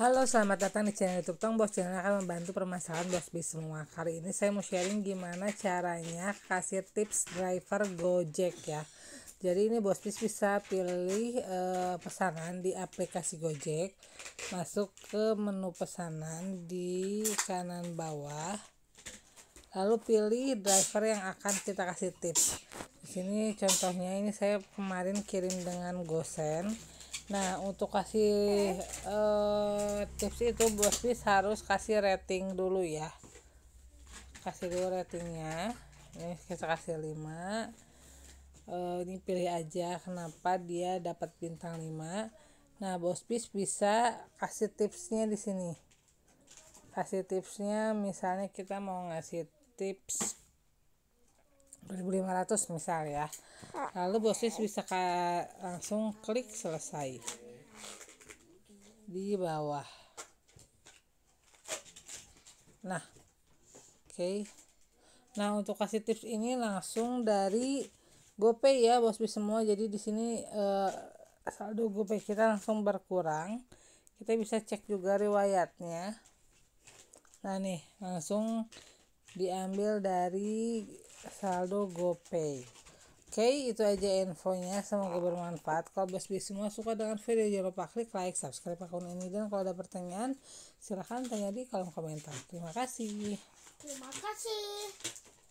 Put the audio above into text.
Halo, selamat datang di channel YouTube Tong Bos Channel akan membantu permasalahan Bos Bis semua. Kali ini saya mau sharing gimana caranya kasih tips driver Gojek ya. Jadi ini Bos Bis bisa pilih e, pesanan di aplikasi Gojek. Masuk ke menu pesanan di kanan bawah. Lalu pilih driver yang akan kita kasih tips. Di sini contohnya ini saya kemarin kirim dengan Gosen. Nah, untuk kasih eh, tips itu bis harus kasih rating dulu ya kasih dulu ratingnya ini kita kasih 5 e, eh, ini pilih aja kenapa dia dapat bintang 5 nah bos bis bisa kasih tipsnya di sini kasih tipsnya misalnya kita mau ngasih tips 1500 misal ya lalu bos bis bisa langsung klik selesai di bawah nah oke okay. nah untuk kasih tips ini langsung dari GoPay ya bosby semua jadi di sini eh, saldo GoPay kita langsung berkurang kita bisa cek juga riwayatnya nah nih langsung diambil dari saldo GoPay Oke, okay, itu aja infonya. Semoga bermanfaat. Kalau besok semua suka dengan video, jangan lupa klik like, subscribe akun ini. Dan kalau ada pertanyaan, silahkan tanya di kolom komentar. Terima kasih. Terima kasih.